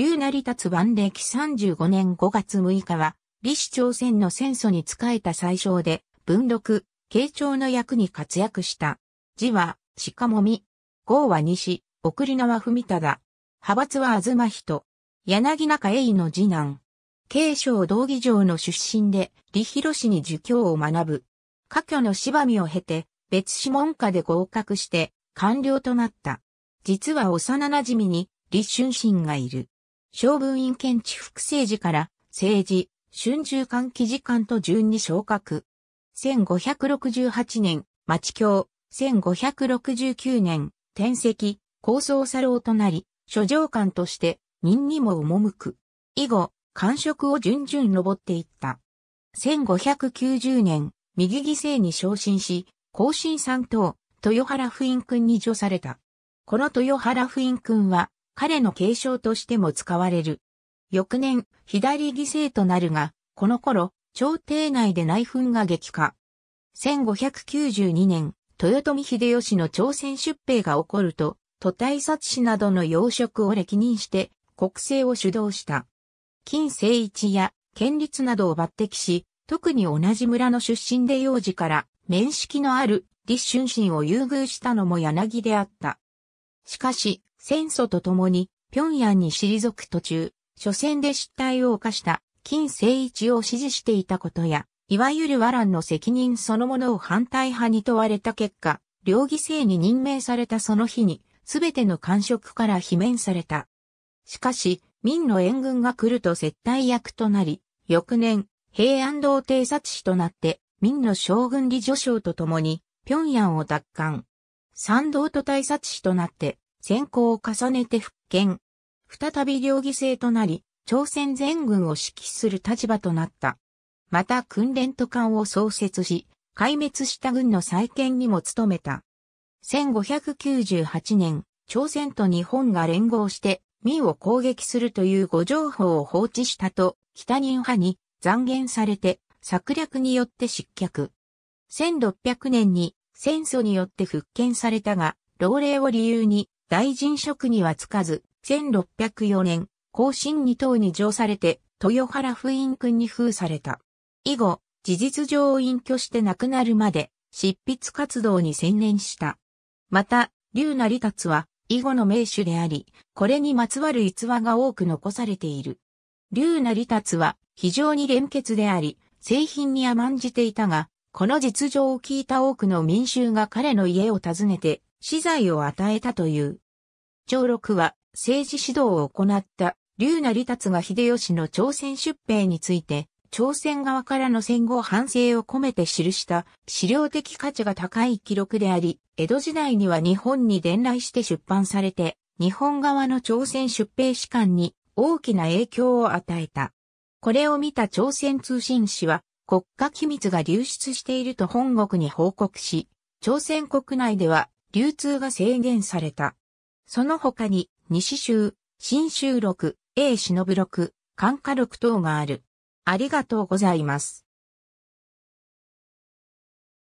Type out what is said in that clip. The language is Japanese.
竜成つ万暦35年5月6日は、李氏朝鮮の戦祖に仕えた最小で、文禄、慶長の役に活躍した。字は、鹿もみ。号は西、送り名は文忠。派閥は東人。柳中栄の次男。慶省道義城の出身で、李広氏に儒教を学ぶ。家居の芝見を経て、別子門下で合格して、官僚となった。実は幼馴染に、李春心がいる。小文院県地副政治から、政治、春秋官記事官と順に昇格。1568年、町京、1569年、転籍、高層佐郎となり、諸上官として、任にも赴く。以後、官職を順々登っていった。1590年、右犠牲に昇進し、後進三党、豊原不院君に助された。この豊原不院君は、彼の継承としても使われる。翌年、左犠牲となるが、この頃、朝廷内で内紛が激化。1592年、豊臣秀吉の朝鮮出兵が起こると、都大殺死などの要職を歴任して、国政を主導した。金正一や県立などを抜擢し、特に同じ村の出身で幼児から面識のある立春心を優遇したのも柳であった。しかし、戦争と共に、平壌に退く途中、初戦で失態を犯した金正一を支持していたことや、いわゆる和蘭の責任そのものを反対派に問われた結果、両犠牲に任命されたその日に、すべての官職から罷免された。しかし、民の援軍が来ると接待役となり、翌年、平安堂偵察使となって、民の将軍李助将と共に、平壌を奪還。参道と大察使となって、戦功を重ねて復権。再び両義制となり、朝鮮全軍を指揮する立場となった。また訓練都艦を創設し、壊滅した軍の再建にも努めた。1598年、朝鮮と日本が連合して、民を攻撃するという誤情報を放置したと、北人派に残言されて、策略によって失脚。1600年に戦争によって復権されたが、老齢を理由に大臣職にはつかず、1604年、後進二等に上されて、豊原封印君に封された。以後、事実上隠居して亡くなるまで、執筆活動に専念した。また、竜成達は、以後の名手であり、これにまつわる逸話が多く残されている。竜成達は、非常に廉潔であり、製品に甘んじていたが、この実情を聞いた多くの民衆が彼の家を訪ねて、資材を与えたという。長六は政治指導を行った龍成達が秀吉の朝鮮出兵について、朝鮮側からの戦後反省を込めて記した資料的価値が高い記録であり、江戸時代には日本に伝来して出版されて、日本側の朝鮮出兵士官に大きな影響を与えた。これを見た朝鮮通信士は、国家機密が流出していると本国に報告し、朝鮮国内では流通が制限された。その他に、西州、新州録、A 忍録、感化録等がある。ありがとうございます。